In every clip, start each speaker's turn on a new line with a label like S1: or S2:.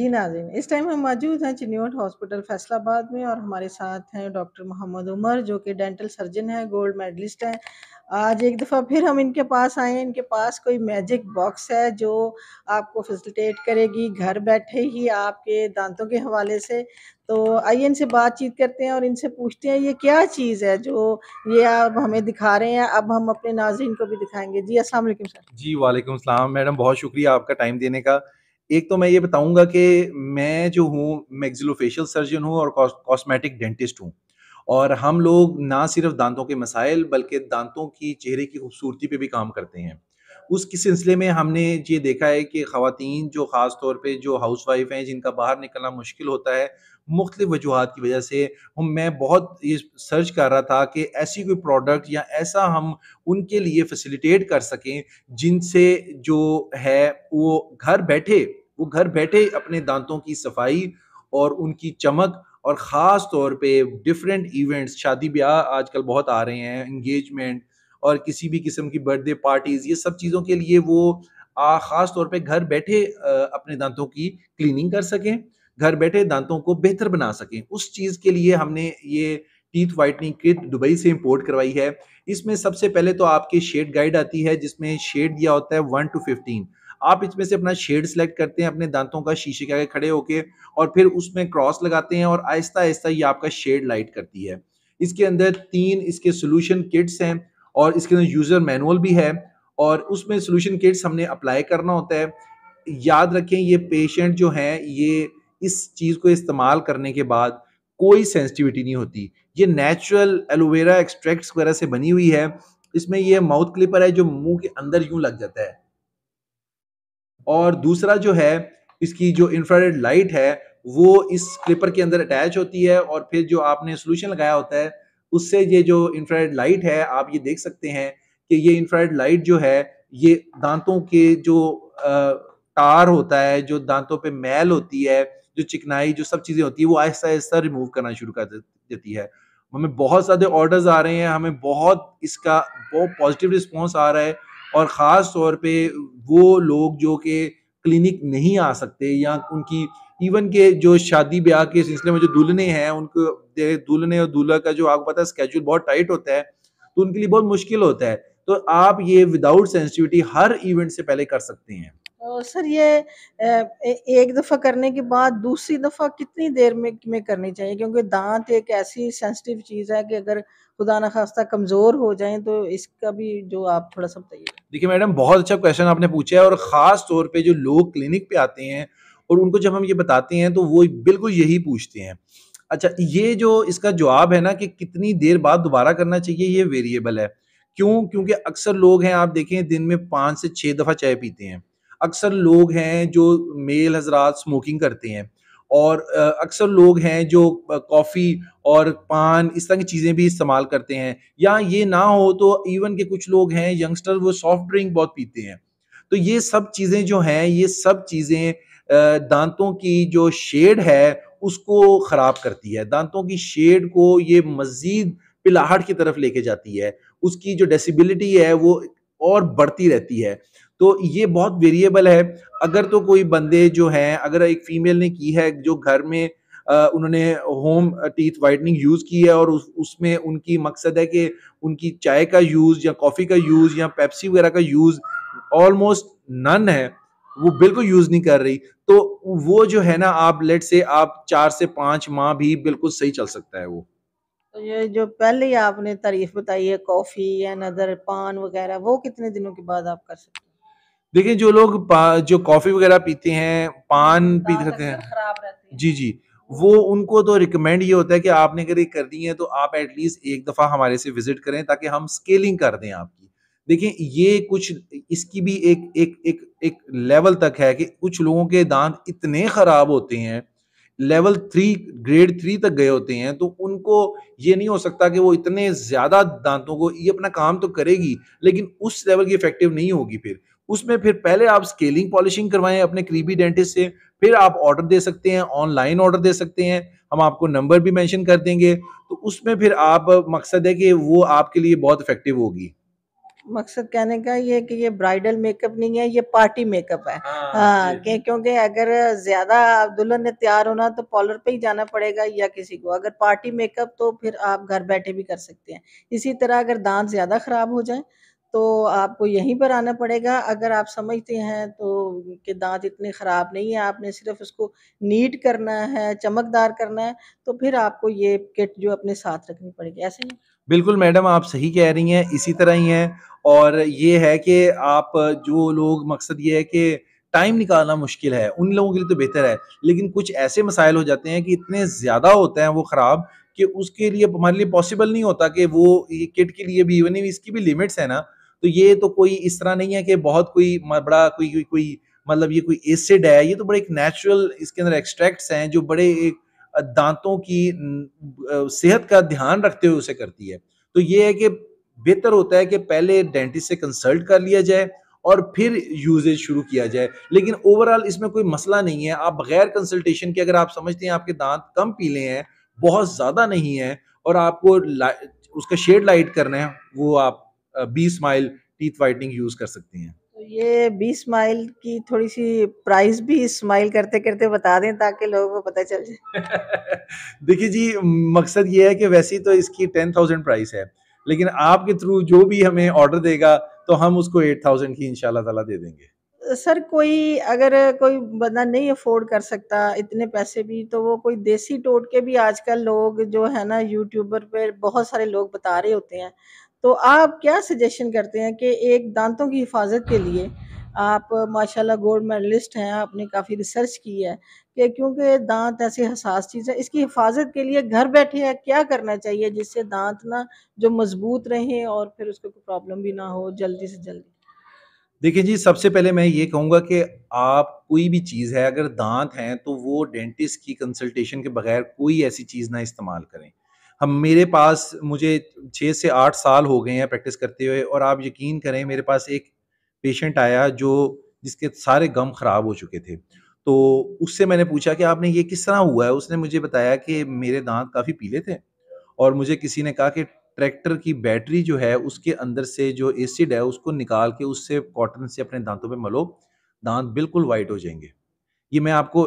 S1: जी नाजिन इस टाइम हम मौजूद हैं चिन्योट हॉस्पिटल फैसलाबाद में और हमारे साथ हैं डॉक्टर मोहम्मद उमर जो कि डेंटल सर्जन हैं गोल्ड मेडलिस्ट हैं आज एक दफ़ा फिर हम इनके पास आए हैं इनके पास कोई मैजिक बॉक्स है जो आपको फैसिलिटेट करेगी घर बैठे ही आपके दांतों के हवाले से तो आइए इनसे बातचीत करते हैं और इनसे पूछते हैं ये क्या चीज़ है जो ये आप हमें दिखा रहे हैं अब हम अपने नाजिन को भी दिखाएंगे जी असल सर
S2: जी वालेकुम मैडम बहुत शुक्रिया आपका टाइम देने का एक तो मैं ये बताऊंगा कि मैं जो हूँ मैग्जिलोफेशियल सर्जन हूँ और कॉस्मेटिक डेंटिस्ट हूँ और हम लोग ना सिर्फ दांतों के मसाइल बल्कि दांतों की चेहरे की खूबसूरती पे भी काम करते हैं उस सिलसिले में हमने ये देखा है कि खातन जो ख़ास तौर पे जो हाउस वाइफ हैं जिनका बाहर निकलना मुश्किल होता है मुख्तु वजूहत की वजह से हम मैं बहुत ये सर्च कर रहा था कि ऐसी कोई प्रोडक्ट या ऐसा हम उनके लिए फैसिलिटेट कर सकें जिनसे जो है वो घर बैठे वो घर बैठे अपने दांतों की सफाई और उनकी चमक और ख़ास तौर पे डिफरेंट इवेंट्स शादी ब्याह आजकल बहुत आ रहे हैं इंगेजमेंट और किसी भी किस्म की बर्थडे पार्टीज़ ये सब चीज़ों के लिए वो ख़ास तौर पे घर बैठे अपने दांतों की क्लीनिंग कर सकें घर बैठे दांतों को बेहतर बना सकें उस चीज़ के लिए हमने ये टीथ वाइटनिंग किट दुबई से इंपोर्ट करवाई है इसमें सबसे पहले तो आपके शेड गाइड आती है जिसमें शेड दिया होता है वन टू फिफ्टीन आप इसमें से अपना शेड सेलेक्ट करते हैं अपने दांतों का शीशे के आगे खड़े होके और फिर उसमें क्रॉस लगाते हैं और आहिस्ता आहिस्ता ये आपका शेड लाइट करती है इसके अंदर तीन इसके सोल्यूशन किट्स हैं और इसके अंदर यूज़र मैनुअल भी है और उसमें सोल्यूशन किट्स हमने अप्लाई करना होता है याद रखें ये पेशेंट जो हैं ये इस चीज़ को इस्तेमाल करने के बाद कोई सेंसिटिविटी नहीं होती ये नेचुरल एलोवेरा एक्सट्रैक्ट्स वगैरह से बनी हुई है इसमें यह माउथ क्लिपर है जो मुंह के अंदर यूं लग जाता है और दूसरा जो है इसकी जो इंफ्रारेड लाइट है वो इस क्लिपर के अंदर अटैच होती है और फिर जो आपने सोल्यूशन लगाया होता है उससे ये जो इंफ्रारेड लाइट है आप ये देख सकते हैं कि ये इंफ्रारेड लाइट जो है ये दांतों के जो टार होता है जो दांतों पे मैल होती है जो चिकनाई जो सब चीज़ें होती है वो आहिस्ता आहिस्ता रिमूव करना शुरू कर देती है हमें बहुत सारे ऑर्डर्स आ रहे हैं हमें बहुत इसका बहुत पॉजिटिव रिस्पॉन्स आ रहा है और ख़ास तौर पे वो लोग जो कि क्लिनिक नहीं आ सकते या उनकी इवन के जो शादी ब्याह के सिलसिले में जो दुल्हने हैं उनको दुल्हने और दूल्हा का जो आपको पता है स्केजूल बहुत टाइट होता है तो उनके लिए बहुत मुश्किल होता है तो आप ये विदाउट सेंसिटिविटी हर इवेंट से पहले कर सकते
S1: हैं सर ये एक दफ़ा करने के बाद दूसरी दफ़ा कितनी देर में में करनी चाहिए क्योंकि दांत एक ऐसी सेंसिटिव चीज़ है कि अगर खुदा न खास्ता कमज़ोर हो जाए तो इसका भी जो आप थोड़ा सा बताइए
S2: देखिए मैडम बहुत अच्छा क्वेश्चन आपने पूछा है और ख़ास तौर पे जो लोग क्लिनिक पे आते हैं और उनको जब हम ये बताते हैं तो वो बिल्कुल यही पूछते हैं अच्छा ये जो इसका जवाब है ना कि कितनी देर बाद दोबारा करना चाहिए ये वेरिएबल है क्यों क्योंकि अक्सर लोग हैं आप देखें दिन में पाँच से छः दफ़ा चाय पीते हैं अक्सर लोग हैं जो मेल हजरात स्मोकिंग करते हैं और अक्सर लोग हैं जो कॉफ़ी और पान इस तरह की चीज़ें भी इस्तेमाल करते हैं या ये ना हो तो इवन के कुछ लोग हैं यंगस्टर वो सॉफ्ट ड्रिंक बहुत पीते हैं तो ये सब चीज़ें जो हैं ये सब चीज़ें दांतों की जो शेड है उसको ख़राब करती है दांतों की शेड को ये मज़ीद पिलाहट की तरफ लेके जाती है उसकी जो डेसिबिलिटी है वो और बढ़ती रहती है तो ये बहुत वेरिएबल है अगर तो कोई बंदे जो है अगर एक फीमेल ने की है जो घर में उन्होंने होम टीथ वाइटनिंग यूज़ की है और उस, उसमें उनकी मकसद है कि उनकी चाय का यूज़ या कॉफ़ी का यूज़ या पेप्सी वगैरह का यूज़ ऑलमोस्ट नन है वो बिल्कुल यूज़ नहीं कर रही तो वो जो है ना आप लेट से आप चार से पाँच माह भी बिल्कुल सही चल सकता है वो
S1: तो ये जो पहले ही आपने तारीफ बताई है कॉफ़ी या नदर पान वगैरह वो कितने दिनों के बाद आप कर सकते हैं
S2: देखिए जो लोग जो कॉफी वगैरह पीते हैं पान पी करते हैं जी जी वो उनको तो रिकमेंड ये होता है कि आपने अगर ये कर दी है तो आप एटलीस्ट एक दफ़ा हमारे से विजिट करें ताकि हम स्केलिंग कर दें आपकी देखिए ये कुछ इसकी भी एक एक एक एक लेवल तक है कि कुछ लोगों के दांत इतने ख़राब होते हैं लेवल थ्री ग्रेड थ्री तक गए होते हैं तो उनको ये नहीं हो सकता कि वो इतने ज़्यादा दांतों को ये अपना काम तो करेगी लेकिन उस लेवल की इफेक्टिव नहीं होगी फिर उसमें फिर पहले आप स्केलिंग पॉलिशिंग करवाएं अपने करीबी डेंटिस्ट से फिर आप ऑर्डर दे सकते हैं ऑनलाइन ऑर्डर दे सकते हैं हम आपको नंबर भी मेंशन कर देंगे तो उसमें फिर आप मकसद है कि वो आपके लिए बहुत इफेक्टिव होगी
S1: मकसद कहने का ये कि ये ब्राइडल मेकअप नहीं है ये पार्टी मेकअप है हाँ, हाँ क्योंकि अगर ज्यादा आप दुल्हन ने तैयार होना तो पॉलर पे ही जाना पड़ेगा या किसी को अगर पार्टी मेकअप तो फिर आप घर बैठे भी कर सकते हैं इसी तरह अगर दांत ज्यादा खराब हो जाए तो आपको यहीं पर आना पड़ेगा अगर आप समझते हैं तो कि दांत इतने ख़राब नहीं है आपने सिर्फ उसको नीट करना है चमकदार करना है तो फिर आपको ये किट जो अपने साथ रखनी पड़ेगी ऐसे नहीं
S2: बिल्कुल मैडम आप सही कह रही हैं इसी तरह ही हैं और ये है कि आप जो लोग मकसद ये है कि टाइम निकालना मुश्किल है उन लोगों के लिए तो बेहतर है लेकिन कुछ ऐसे मसाइल हो जाते हैं कि इतने ज़्यादा होते हैं वो ख़राब कि उसके लिए हमारे लिए पॉसिबल नहीं होता कि वो ये किट के लिए भी इवन इसकी भी लिमिट्स है ना तो ये तो कोई इस तरह नहीं है कि बहुत कोई बड़ा कोई कोई मतलब ये कोई एसिड है ये तो बड़े एक नेचुरल इसके अंदर एक्सट्रैक्ट्स हैं जो बड़े एक दांतों की सेहत का ध्यान रखते हुए उसे करती है तो ये है कि बेहतर होता है कि पहले डेंटिस्ट से कंसल्ट कर लिया जाए और फिर यूजेज शुरू किया जाए लेकिन ओवरऑल इसमें कोई मसला नहीं है आप बगैर कंसल्टेशन के अगर आप समझते हैं आपके दांत कम पीले हैं बहुत ज़्यादा नहीं है और आपको उसका शेड लाइट करना है वो आप B smile teeth whitening use कर सकती हैं
S1: तो ये बी स्माइल की थोड़ी सी प्राइस भी स्माइल करते करते बता दें ताकि लोगों को पता चल जाए
S2: देखिए जी मकसद ये है कि वैसे तो इसकी टेन थाउजेंड प्राइस है लेकिन आपके थ्रू जो भी हमें ऑर्डर देगा तो हम उसको एट थाउजेंड की इनशाला तला दे देंगे
S1: सर कोई अगर कोई बंदा नहीं अफोर्ड कर सकता इतने पैसे भी तो वो कोई देसी टोटके भी आजकल लोग जो है ना यूट्यूबर पे बहुत सारे लोग बता रहे होते हैं तो आप क्या सजेशन करते हैं कि एक दांतों की हिफाजत के लिए आप माशाल्लाह गोल्ड मेडलिस्ट हैं आपने काफ़ी रिसर्च की है कि क्योंकि दांत ऐसी हसास चीज़ है इसकी हिफाजत के लिए घर बैठे हैं क्या करना चाहिए जिससे दांत ना जो मजबूत रहें और फिर उसको कोई प्रॉब्लम भी ना हो जल्दी से जल्दी
S2: देखिए जी सबसे पहले मैं ये कहूँगा कि आप कोई भी चीज़ है अगर दांत हैं तो वो डेंटिस्ट की कंसल्टेशन के बगैर कोई ऐसी चीज़ ना इस्तेमाल करें हम मेरे पास मुझे छः से आठ साल हो गए हैं प्रैक्टिस करते हुए और आप यकीन करें मेरे पास एक पेशेंट आया जो जिसके सारे गम ख़राब हो चुके थे तो उससे मैंने पूछा कि आपने ये किस तरह हुआ है उसने मुझे बताया कि मेरे दांत काफ़ी पीले थे और मुझे किसी ने कहा कि ट्रैक्टर की बैटरी जो है उसके अंदर से जो एसिड है उसको निकाल के उससे कॉटन से अपने दांतों पे मलो दांत बिल्कुल वाइट हो जाएंगे ये मैं आपको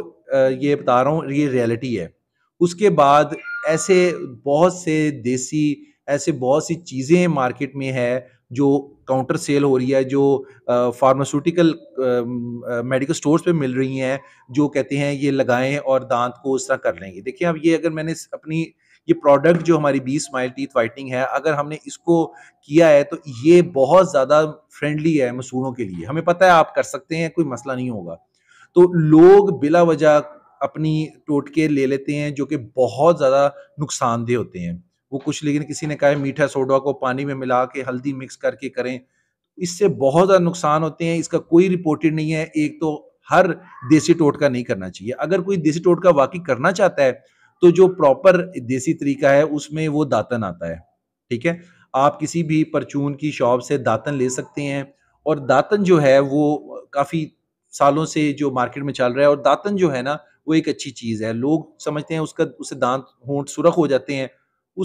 S2: ये बता रहा हूँ ये रियलिटी है उसके बाद ऐसे बहुत से देसी ऐसे बहुत सी चीज़ें मार्केट में है जो काउंटर सेल हो रही है जो फार्मास्यूटिकल मेडिकल स्टोर्स पे मिल रही हैं जो कहते हैं ये लगाएं और दांत को उस तरह कर लेंगे देखिए अब ये अगर मैंने अपनी ये प्रोडक्ट जो हमारी बी स्माइल टीथ वाइटनिंग है अगर हमने इसको किया है तो ये बहुत ज़्यादा फ्रेंडली है मसूरों के लिए हमें पता है आप कर सकते हैं कोई मसला नहीं होगा तो लोग बिला वजह अपनी टोटके ले लेते हैं जो कि बहुत ज़्यादा नुकसानदेह होते हैं वो कुछ लेकिन किसी ने कहा है मीठा सोडा को पानी में मिला के हल्दी मिक्स करके करें इससे बहुत ज़्यादा नुकसान होते हैं इसका कोई रिपोर्टेड नहीं है एक तो हर देसी टोटका नहीं करना चाहिए अगर कोई देसी टोटका वाकई करना चाहता है तो जो प्रॉपर देसी तरीका है उसमें वो दातन आता है ठीक है आप किसी भी परचून की शॉप से दातन ले सकते हैं और दातन जो है वो काफ़ी सालों से जो मार्केट में चल रहा है और दातन जो है ना वो एक अच्छी चीज़ है लोग समझते हैं उसका उससे दांत होंठ सुरख हो जाते हैं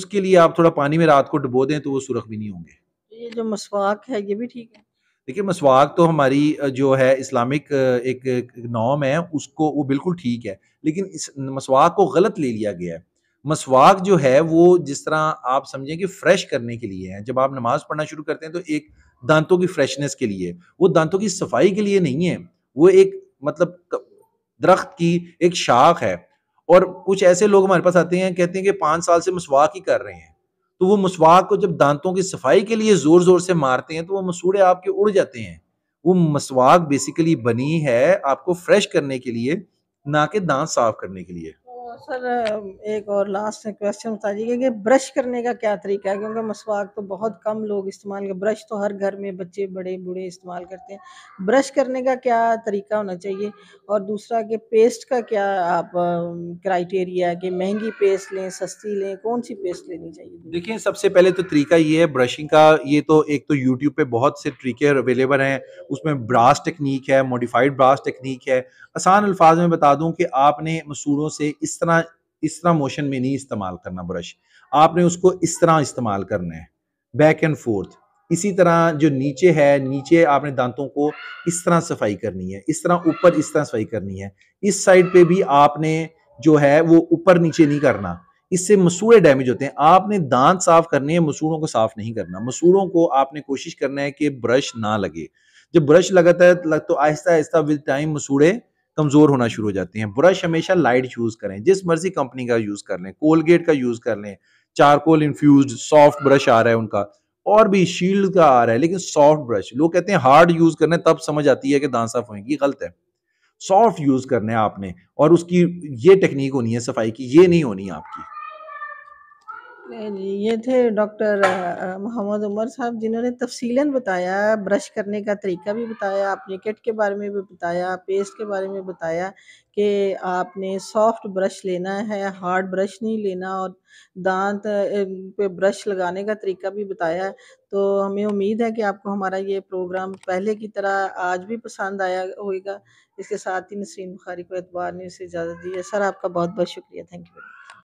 S2: उसके लिए आप थोड़ा पानी में रात को डुबो दें तो वो सुरख भी नहीं होंगे
S1: ये जो मसवाक है ये भी ठीक है
S2: देखिए मसवाक तो हमारी जो है इस्लामिक एक नॉम है उसको वो बिल्कुल ठीक है लेकिन इस मसवाक को गलत ले लिया गया है मसवाक जो है वो जिस तरह आप समझें कि फ्रेश करने के लिए है जब आप नमाज पढ़ना शुरू करते हैं तो एक दांतों की फ्रेशनेस के लिए वो दांतों की सफाई के लिए नहीं है वो एक मतलब दरख्त की एक शाख है और कुछ ऐसे लोग हमारे पास आते हैं कहते हैं कि पांच साल से मसवाक ही कर रहे हैं तो वो मसवाक को जब दांतों की सफाई के लिए ज़ोर ज़ोर से मारते हैं तो वो मसूड़े आपके उड़ जाते हैं वो मसवाक बेसिकली बनी है आपको फ्रेश करने के लिए ना कि दांत साफ करने के लिए
S1: तो सर एक और लास्ट क्वेश्चन बता दीजिए कि ब्रश करने का क्या तरीका है क्योंकि मसवाक तो बहुत कम लोग इस्तेमाल कर ब्रश तो हर घर में बच्चे बड़े बूढ़े इस्तेमाल करते हैं ब्रश करने का क्या तरीका होना चाहिए और दूसरा कि पेस्ट का क्या आप क्राइटेरिया है कि महंगी पेस्ट लें सस्ती लें कौन सी पेस्ट लेनी चाहिए
S2: देखिए सबसे पहले तो तरीका ये है ब्रशिंग का ये तो एक तो यूट्यूब पर बहुत से तरीके अवेलेबल हैं उसमें ब्रास टेक्निक है मॉडिफाइड ब्रास टेक्निक है आसान अल्फाज में बता दूँ कि आपने मसूरों से इस तरह तरह इस तरह मोशन में नहीं इस्तेमाल करना ब्रश आपने उसको इस तरह इस्तेमाल करना है बैक एंड फोर्थ इसी तरह जो नीचे है नीचे आपने दांतों को इस तरह सफाई करनी है इस तरह ऊपर इस तरह सफाई करनी है इस साइड पे भी आपने जो है वो ऊपर नीचे नहीं करना इससे मसूड़े डैमेज होते हैं आपने दांत साफ करने हैं मसूड़ों को साफ नहीं करना मसूड़ों को आपने कोशिश करना है कि ब्रश ना लगे जब ब्रश लगाता है तो आहिस्ता आहिस्ता विद टाइम मसूड़े कमज़ोर होना शुरू हो जाते हैं ब्रश हमेशा लाइट यूज़ करें जिस मर्जी कंपनी का यूज़ कर लें कोलगेट का यूज़ कर लें चारकोल इन्फ्यूज सॉफ्ट ब्रश आ रहा है उनका और भी शील्ड का आ रहा है लेकिन सॉफ्ट ब्रश लोग कहते हैं हार्ड यूज़ करने तब समझ आती है कि दांत साफ होएंगी गलत है सॉफ्ट यूज़ करने है आपने और उसकी ये टेक्निक होनी है सफाई की ये नहीं होनी आपकी
S1: ये थे डॉक्टर मोहम्मद उमर साहब जिन्होंने तफसीला बताया ब्रश करने का तरीका भी बताया आपने किट के बारे में भी बताया पेस्ट के बारे में बताया कि आपने सॉफ्ट ब्रश लेना है हार्ड ब्रश नहीं लेना और दांत पे ब्रश लगाने का तरीका भी बताया तो हमें उम्मीद है कि आपको हमारा ये प्रोग्राम पहले की तरह आज भी पसंद आया होगा इसके साथ ही नसीन बुखारी को एतबार ने उसे इजाज़त दी है सर आपका बहुत बहुत शुक्रिया थैंक यू